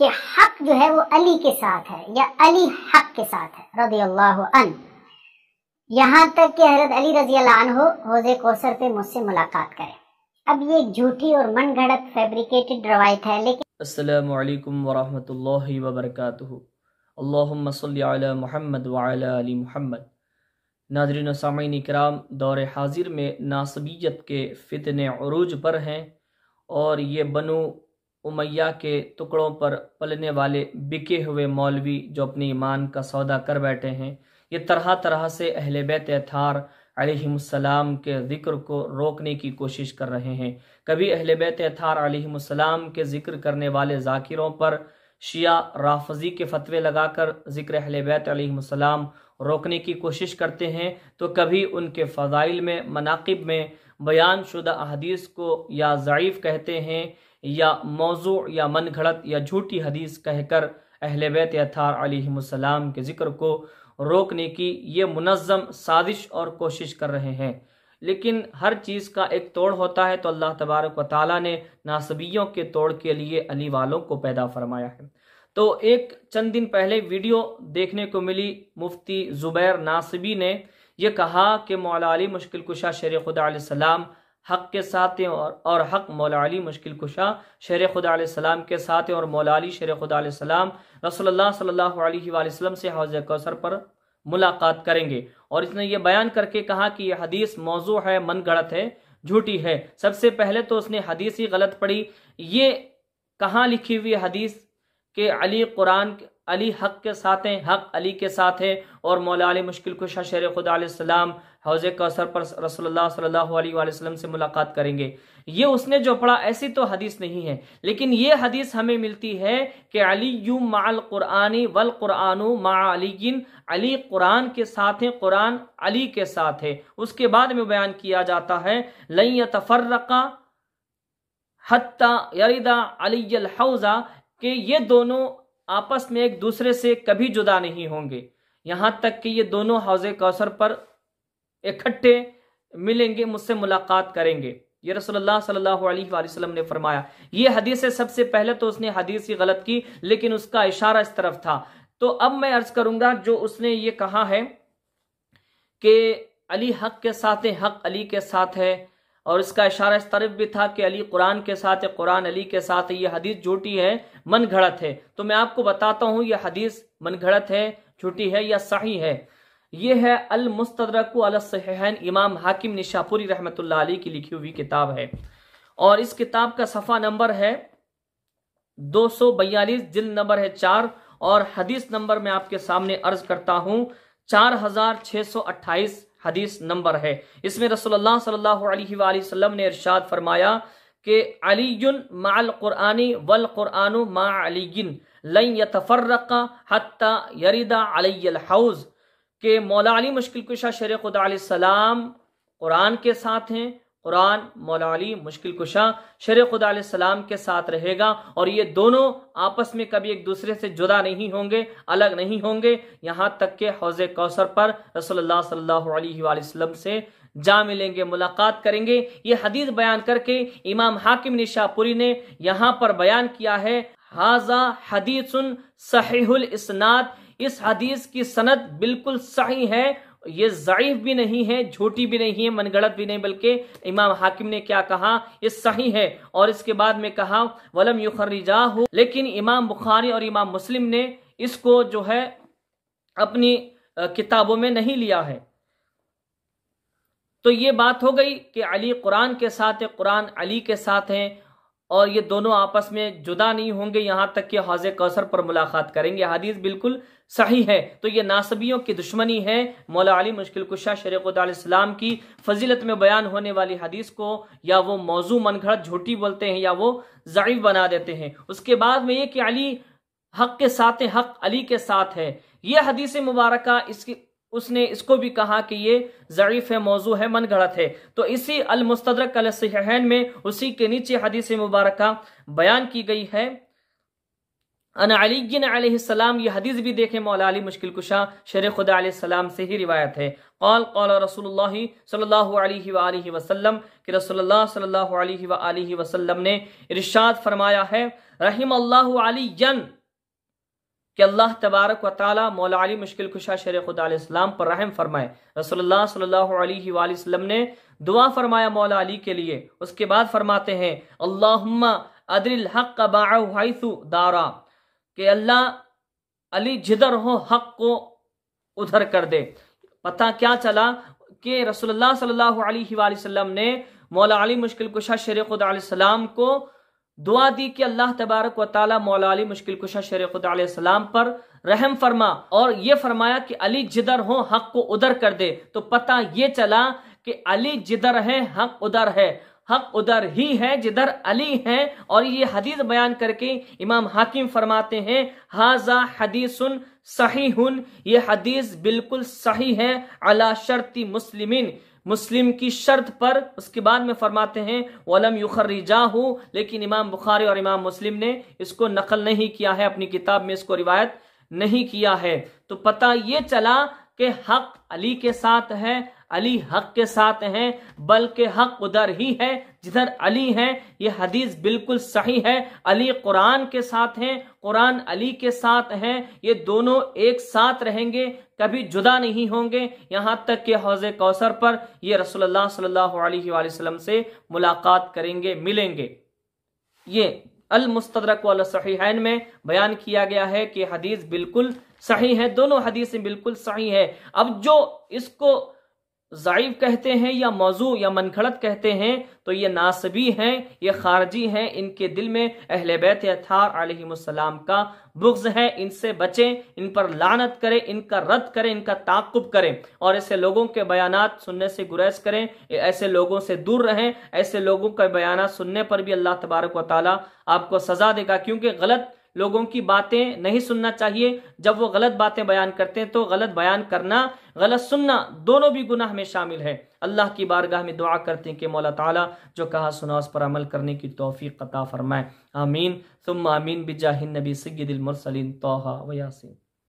कि हक जो है वो अली के साथ है या अली हक के साथ है रजी अल्लाह अन यहाँ तक कि हजरत अली रजी हो रोजे कोसर पे मुझसे मुलाकात करें अब ये झूठी और मन घड़त फेब्रिकेटेड रवायत है लेकिन अस्सलाम वालेकुम वरहमतुल्लाहि व बरकातुहू अल्लाहुम्मा सल्ली अला मुहम्मद व अला अली मुहम्मद नाजरीन सामीन कराम दौर हाजिर में नासबियत के फितने अरूज पर हैं और ये बनु उमैया के टुकड़ों पर पलने वाले बिके हुए मौलवी जो अपने ईमान का सौदा कर बैठे हैं ये तरह तरह से अहले बैत अथार अलैहिस्सलाम के ज़िक्र को रोकने की कोशिश कर रहे हैं कभी अहले बैत अथार अलैहिस्सलाम के ज़िक्र करने वाले जाकिरों पर शिया राफजी के फतवे लगाकर ज़िक्र अहल रोकने की कोशिश करते हैं तो कभी उनके फ़जाइल में मनाकब में बयान शुदा अदीस को या ज़यीफ़ कहते हैं या मौजू या मन घड़त या झूठी हदीस कहकर अहल बैत अतार के ज़िक्र को रोकने की ये मुनज़म साजिश और कोशिश कर रहे हैं लेकिन हर चीज़ का एक तोड़ होता है तो अल्लाह तबारक व ताली ने नासबियों के तोड़ के लिए अली वालों को पैदा फरमाया है तो एक चंद दिन पहले वीडियो देखने को मिली मुफ्ती ज़ुबैर नासबी ने यह कहा कि मौलाली मुश्किल कुशा शेर खुदा सलाम हक के साथ हैं और और हक मौलाली मुश्किल कुशा शेर खुदा सलाम के साथ हैं और मौलाली शेर खुदा सलाम रसोल्ला सल्ला वसम से हौज कौसर पर मुलाकात करेंगे और इसने ये बयान करके कहा कि यह हदीस मौजू है मन गढ़त है झूठी है सबसे पहले तो उसने हदीस ही गलत पढ़ी ये कहाँ लिखी हुई हदीस के अली कुरान अली हक के साथ हैं हक अली के साथ है और मौला अली मुश्किल खुशा शेर खुदाम हौज कौसर पर रसोल्ला सल्हसम से मुलाकात करेंगे ये उसने जो पढ़ा ऐसी तो हदीस नहीं है लेकिन ये हदीस हमें मिलती है कि अली यू माल कुरानी वल कुरानु मा अली कुरान के साथ हैं कुरान अली के साथ है उसके बाद में बयान किया जाता है लई तफर्रका हत्ता यरीदा अली हौज़ा के ये दोनों आपस में एक दूसरे से कभी जुदा नहीं होंगे यहाँ तक कि ये दोनों हौज कौसर पर इकट्ठे मिलेंगे मुझसे मुलाकात करेंगे ये रसोल्ला सल्लल्लाहु ने फरमाया ये हदीस है सबसे पहले तो उसने हदीस ही गलत की लेकिन उसका इशारा इस तरफ था तो अब मैं अर्ज करूंगा जो उसने ये कहा है कि अली हक के साथ है हक अली के साथ है और इसका इशारा इस तरफ भी था कि अली कुरान के साथ या कुरान अली के साथ ये हदीस झूठी है मन घड़त है तो मैं आपको बताता हूँ यह हदीस मन घड़त है झूठी है या सही है यह है अल मुस्तरकन इमाम हाकिम निशापुरी रहमत आली की लिखी हुई किताब है और इस किताब का सफ़ा नंबर है दो सौ बयालीस जिल्द नंबर है चार और हदीस नंबर मैं आपके सामने अर्ज करता हूँ चार हजार छः सौ अट्ठाईस हदीस नंबर है इसमें रसोल्ला सल्लल्लाहु ने इरशाद फरमाया कि अलीन माल कुरानी वल कुरान मा अलीन लई यतफ़र्रक़ा हत्ता यरीदा अल हाउज़ के मौला अली मुश्किल कुशा शर खुदा सलाम कुरान के साथ हैं कुरान मौलाली मुश्किल कुशा शर खुदा सलाम के साथ रहेगा और ये दोनों आपस में कभी एक दूसरे से जुदा नहीं होंगे अलग नहीं होंगे यहाँ तक के हौज कौसर पर रसोल्लाम से जा मिलेंगे मुलाकात करेंगे ये हदीस बयान करके इमाम हाकिम निशापुरी ने यहाँ पर बयान किया है हाजा हदीसन सहीहुल इस हदीस की सनत बिल्कुल सही है ये ज़ाइफ भी नहीं है झूठी भी नहीं है मनगढ़त भी नहीं बल्कि इमाम हाकिम ने क्या कहा ये सही है और इसके बाद में कहा वलम युखरिजा हो लेकिन इमाम बुखारी और इमाम मुस्लिम ने इसको जो है अपनी किताबों में नहीं लिया है तो ये बात हो गई कि अली कुरान के साथ है कुरान अली के साथ हैं और ये दोनों आपस में जुदा नहीं होंगे यहाँ तक कि हौज कौसर पर मुलाकात करेंगे हदीस बिल्कुल सही है तो ये नासबियों की दुश्मनी है मौला अली मुश्किल कुशा शरीक़ाम की फजीलत में बयान होने वाली हदीस को या वो मौजू मनखड़त झूठी बोलते हैं या वो ज़ाइफ बना देते हैं उसके बाद में ये कि अली हक के साथ हक अली के साथ है ये हदीस मुबारक इसकी उसने इसको भी कहा कि ये ज़रीफ़ है मौजू है मन गढ़त है तो इसी अलमस्तरक अलसहन में उसी के नीचे हदीस मुबारक बयान की गई है अन अली सलाम ये हदीस भी देखें मौलाली मुश्किल कुशा शर खुदा सलाम से ही रिवायत है कौल कौल रसोल्ला सल्ला वसलम कि रसोल्ला वसलम ने इर्शाद फरमाया है रहीम अल्लाह अली कि अल्लाह तबारक व ताली मौला अली मुश्किल कुशा शेर खुदाम पर रहम फरमाए रसोल्ला वसल्लम ने दुआ फरमाया मौला अली के लिए उसके बाद फरमाते हैं अल्लाहुम्मा अदरिल हक बाइसु दारा के अल्लाह अली जिधर हो हक को उधर कर दे पता क्या चला कि रसोल्ला सल्लल्लाहु अलैहि वसल्लम ने मौला अली मुश्किल कुशा शेर खुदाम को दुआ दी कि अल्लाह तबारक व ताली मौला अली मुश्किल कुशा शर खुदाम पर रहम फरमा और ये फरमाया कि अली जिधर हो हक को उधर कर दे तो पता ये चला कि अली जिधर है हक उधर है हक उधर ही है जिधर अली है और ये हदीस बयान करके इमाम हाकिम फरमाते हैं हाजा हदीस सही हन ये हदीस बिल्कुल सही है अला शर्ती मुस्लिमिन मुस्लिम की शर्त पर उसके बाद में फरमाते हैं वलम युखर्रिजा हो लेकिन इमाम बुखारी और इमाम मुस्लिम ने इसको नकल नहीं किया है अपनी किताब में इसको रिवायत नहीं किया है तो पता ये चला कि हक अली के साथ है अली हक के साथ हैं बल्कि हक उधर ही है जिधर अली है ये हदीस बिल्कुल सही है अली कुरान के साथ हैं कुरान अली के साथ हैं ये दोनों एक साथ रहेंगे कभी जुदा नहीं होंगे यहाँ तक कि हौज कौसर पर यह रसोल्ला सल्लल्लाहु से मुलाकात करेंगे मिलेंगे ये अल मुस्तरक सहीहन में बयान किया गया है कि हदीस बिल्कुल सही है दोनों हदीसें बिल्कुल सही है अब जो इसको ज़ाइफ कहते हैं या मौजू या मनखड़त कहते हैं तो ये नासबी हैं ये खारजी हैं इनके दिल में अहल बैत अथार का बुग्ज है इनसे बचें इन पर लानत करें इनका रद्द करें इनका ताकुब करें और ऐसे लोगों के बयान सुनने से गुरेज करें ऐसे लोगों से दूर रहें ऐसे लोगों के बयान सुनने पर भी अल्लाह तबारक वाली आपको सजा देगा क्योंकि गलत लोगों की बातें नहीं सुनना चाहिए जब वो गलत बातें बयान करते हैं तो गलत बयान करना गलत सुनना दोनों भी गुनाह में शामिल है अल्लाह की बारगाह में दुआ करते हैं कि मौला ताला जो कहा सुना उस पर अमल करने की तोफ़ी क़ता फ़रमाए आमीन तुम आमीन बिजाहिन नबी सैदिलमरसलिन तोहा व यासिन